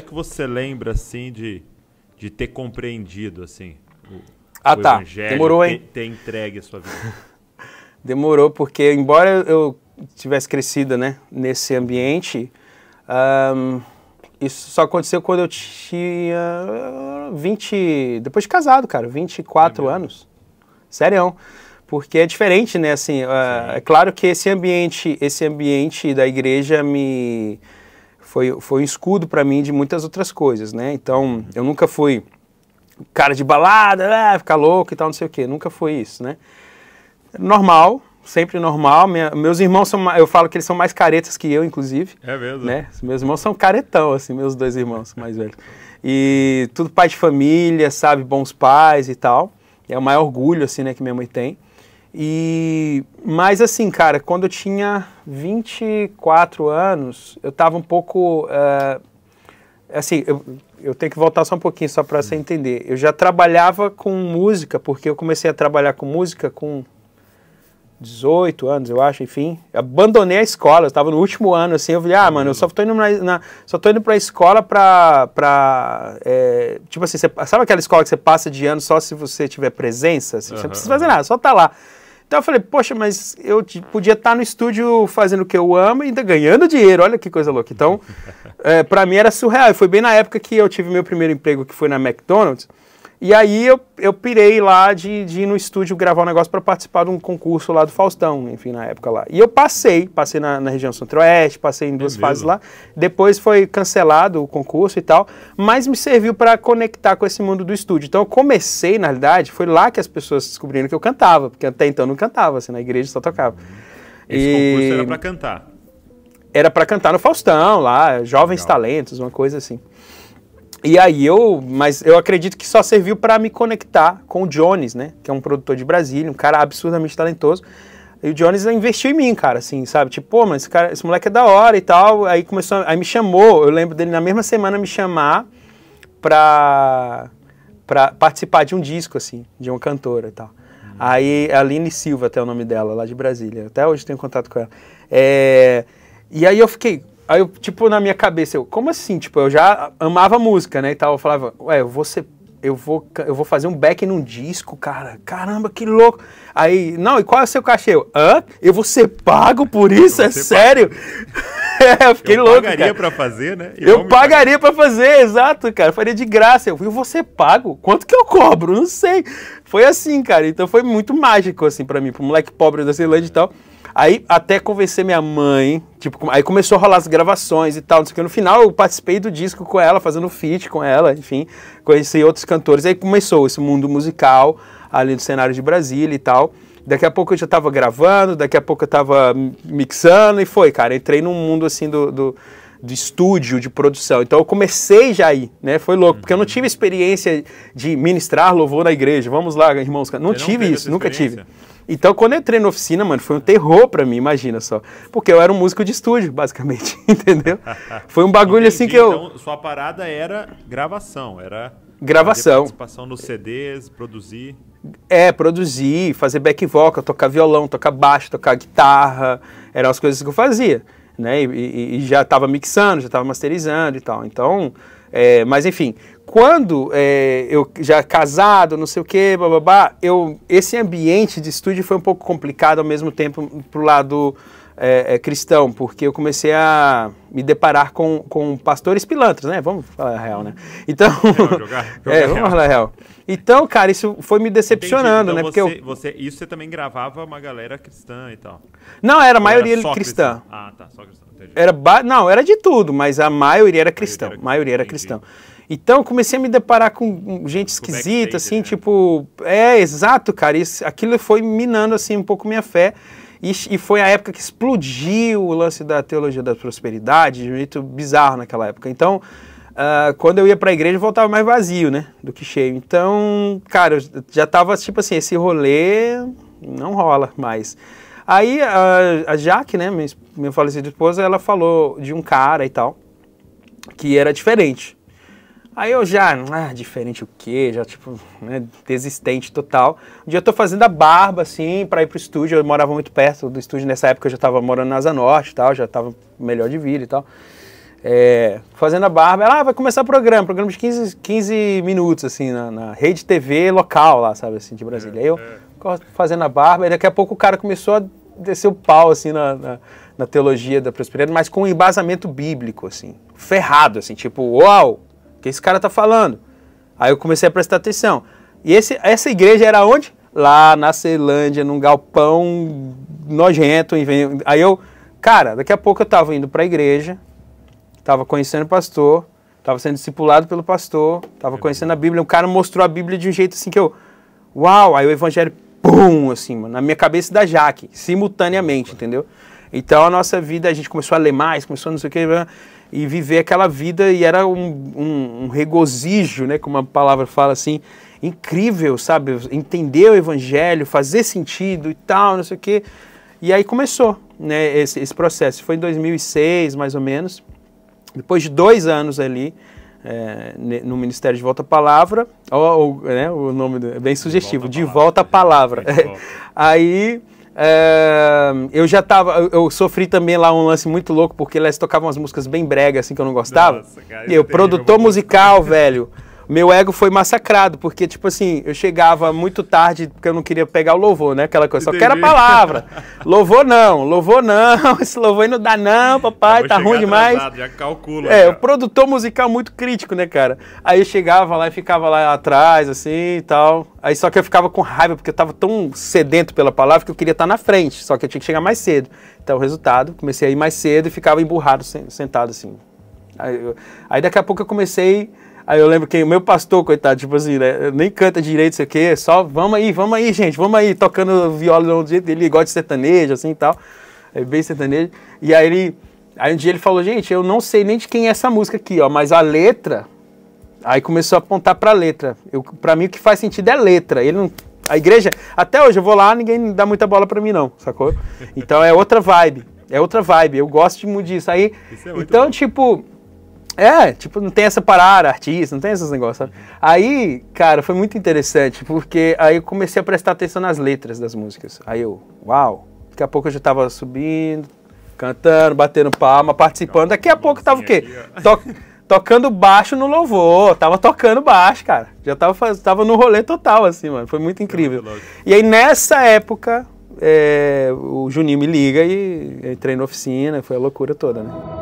é que você lembra, assim, de, de ter compreendido, assim, o, ah, o tá. evangelho, Demorou, hein? Ter, ter entregue a sua vida? Demorou, porque embora eu tivesse crescido, né, nesse ambiente, um, isso só aconteceu quando eu tinha 20, depois de casado, cara, 24 é anos. Sério. Porque é diferente, né, assim, uh, é claro que esse ambiente, esse ambiente da igreja me foi, foi um escudo para mim de muitas outras coisas, né? Então, eu nunca fui cara de balada, né? ficar louco e tal, não sei o quê. Nunca foi isso, né? Normal, sempre normal. Minha, meus irmãos são, eu falo que eles são mais caretas que eu, inclusive. É mesmo? Né? Meus irmãos são caretão, assim, meus dois irmãos mais velhos. E tudo pai de família, sabe, bons pais e tal. É o maior orgulho, assim, né, que minha mãe tem. E, mas assim, cara, quando eu tinha 24 anos, eu tava um pouco, uh, assim, eu, eu tenho que voltar só um pouquinho só para você uhum. entender. Eu já trabalhava com música, porque eu comecei a trabalhar com música com 18 anos, eu acho, enfim. abandonei a escola, eu estava no último ano, assim, eu falei, ah, mano, eu só tô indo, na, na só tô indo pra escola pra... pra é, tipo assim, você, sabe aquela escola que você passa de ano só se você tiver presença? Assim, uhum, você não precisa fazer nada, só tá lá. Então eu falei, poxa, mas eu podia estar tá no estúdio fazendo o que eu amo e ainda ganhando dinheiro, olha que coisa louca. Então, é, para mim era surreal. E foi bem na época que eu tive meu primeiro emprego, que foi na McDonald's. E aí eu, eu pirei lá de, de ir no estúdio gravar um negócio para participar de um concurso lá do Faustão, enfim, na época lá. E eu passei, passei na, na região centro-oeste, passei em duas fases lá. Depois foi cancelado o concurso e tal, mas me serviu para conectar com esse mundo do estúdio. Então eu comecei, na realidade, foi lá que as pessoas descobriram que eu cantava, porque até então não cantava, assim, na igreja só tocava. Esse e... concurso era para cantar? Era para cantar no Faustão, lá, Jovens Legal. Talentos, uma coisa assim. E aí eu, mas eu acredito que só serviu para me conectar com o Jones, né? Que é um produtor de Brasília, um cara absurdamente talentoso. E o Jones investiu em mim, cara, assim, sabe? Tipo, pô, mas esse, cara, esse moleque é da hora e tal. Aí começou, aí me chamou, eu lembro dele na mesma semana me chamar pra, pra participar de um disco, assim, de uma cantora e tal. Uhum. Aí, Aline Silva, até é o nome dela, lá de Brasília. Até hoje tenho contato com ela. É, e aí eu fiquei, Aí eu, tipo, na minha cabeça, eu, como assim? Tipo, eu já amava música, né? E tal. Eu falava, ué, eu vou ser eu vou, eu vou fazer um back num disco, cara. Caramba, que louco. Aí, não, e qual é o seu cachê? Eu, Hã? Eu vou ser pago por isso? É sério? é, eu fiquei eu louco. Eu pagaria cara. pra fazer, né? Eu, eu pagaria pagar. pra fazer, exato, cara. Eu faria de graça. Eu, eu vou ser pago? Quanto que eu cobro? Não sei. Foi assim, cara. Então foi muito mágico, assim, para mim, pro moleque pobre da Ceilândia e tal. Aí até convencer minha mãe, tipo, aí começou a rolar as gravações e tal, não sei o que. No final eu participei do disco com ela, fazendo feat com ela, enfim, conheci outros cantores. Aí começou esse mundo musical ali do cenário de Brasília e tal. Daqui a pouco eu já estava gravando, daqui a pouco eu estava mixando e foi, cara. Entrei num mundo assim do, do, do, estúdio, de produção. Então eu comecei já aí, né? Foi louco, porque eu não uhum. tive experiência de ministrar louvor na igreja. Vamos lá, irmãos. Não, não tive isso, nunca tive. Então, quando eu entrei na oficina, mano, foi um terror para mim, imagina só. Porque eu era um músico de estúdio, basicamente, entendeu? Foi um bagulho assim Entendi. assim que eu. Então, sua parada era gravação, era. Gravação. Participação nos CDs, produzir. É, produzir, fazer back vocal, tocar violão, tocar baixo, tocar guitarra. Eram as coisas que eu fazia, né? E, e, e já estava mixando, já estava masterizando e tal. Então, é, mas enfim, quando é, eu já casado, não sei o que, bababá, eu esse ambiente de estúdio foi um pouco complicado ao mesmo tempo pro lado é, é, cristão, porque eu comecei a me deparar com, com pastores pilantras, né? Vamos falar a real, né? Então, não, jogar, jogar é, vamos falar a real. Então, cara, isso foi me decepcionando, então, né? Você, porque eu... você, isso você também gravava uma galera cristã e tal? Não, era a maioria era cristã. cristã. Ah, tá, só cristã. Era ba... Não, era de tudo, mas a maioria era cristã. A maioria era, cristão. Maioria era cristã. Então comecei a me deparar com gente esquisita, assim, né? tipo, é exato, cara. Isso, aquilo foi minando assim um pouco minha fé. E, e, foi a época que explodiu o lance da teologia da prosperidade, de um jeito bizarro naquela época. Então, uh, quando eu ia para a igreja, eu voltava mais vazio, né, do que cheio. Então, cara, eu já tava tipo assim, esse rolê não rola mais. Aí a, ah, a Jaque, né, minha, minha falecida esposa, ela falou de um cara e tal, que era diferente. Aí eu já, ah, diferente o quê? Já, tipo, né, desistente total. Um dia eu tô fazendo a barba, assim, pra ir pro estúdio. Eu morava muito perto do estúdio. Nessa época eu já tava morando na Asa Norte e tal, já tava melhor de vida e tal. É, fazendo a barba, ela ah, vai começar o programa, programa de 15, 15 minutos, assim, na, na rede TV local lá, sabe, assim, de Brasília. É, Aí eu é. fazendo a barba, e daqui a pouco o cara começou a descer o pau, assim, na, na, na teologia da prosperidade, mas com um embasamento bíblico, assim, ferrado, assim, tipo, uau, o que esse cara tá falando? Aí eu comecei a prestar atenção. E esse, essa igreja era onde? Lá na Ceilândia, num galpão nojento. Aí eu, cara, daqui a pouco eu tava indo pra igreja, tava conhecendo o pastor, tava sendo discipulado pelo pastor, tava uhum. conhecendo a Bíblia. O cara mostrou a Bíblia de um jeito assim que eu, uau! Aí o evangelho, pum, assim, mano, na minha cabeça da Jaque, simultaneamente, entendeu? Então a nossa vida, a gente começou a ler mais, começou a não sei o que, né, e viver aquela vida, e era um, um, um regozijo, né, como a palavra fala assim, incrível, sabe? Entender o evangelho, fazer sentido e tal, não sei o que. E aí começou né, esse, esse, processo. Foi em 2006, mais ou menos. Depois de dois anos ali, é, no Ministério de Volta à Palavra, ou, ou né, o nome é bem sugestivo, De Volta à Palavra. Volta à palavra. É, aí eu já tava. Eu, eu sofri também lá um lance muito louco, porque eles tocavam umas músicas bem brega, assim, que eu não gostava. Nossa, cara, e eu, produtor musical, velho meu ego foi massacrado, porque, tipo assim, eu chegava muito tarde, porque eu não queria pegar o louvor, né? Aquela coisa, só quero a palavra. louvor não, louvor não, esse louvor aí não dá não, papai, tá ruim demais. já calcula. É, cara. o produtor musical muito crítico, né, cara? Aí eu chegava lá e ficava lá atrás, assim e tal. Aí só que eu ficava com raiva, porque eu tava tão sedento pela palavra que eu queria estar tá na frente, só que eu tinha que chegar mais cedo. Então, o resultado, comecei a ir mais cedo e ficava emburrado, sentado assim. Aí, eu, aí daqui a pouco eu comecei Aí eu lembro que o meu pastor, coitado, tipo assim, né, nem canta direito isso aqui, só vamos aí, vamos aí, gente, vamos aí, tocando violão do jeito dele, gosta de sertanejo, assim e tal, é bem sertanejo. E aí ele, aí um dia ele falou, gente, eu não sei nem de quem é essa música aqui, ó, mas a letra, aí começou a apontar pra letra. Eu, pra mim o que faz sentido é letra, ele não... A igreja, até hoje eu vou lá, ninguém dá muita bola pra mim não, sacou? Então é outra vibe, é outra vibe, eu gosto muito disso. Aí, é então, bom. tipo, é, tipo, não tem essa parada, artista, não tem esses negócios, sabe? Aí, cara, foi muito interessante, porque aí eu comecei a prestar atenção nas letras das músicas. Aí eu, uau, daqui a pouco eu já tava subindo, cantando, batendo palma, participando. Daqui a pouco tava o quê? To tocando baixo no louvor, tava tocando baixo, cara. Já tava, tava no rolê total, assim, mano. Foi muito incrível. E aí, nessa época, é, o Juninho me liga e entrei na oficina, foi a loucura toda, né?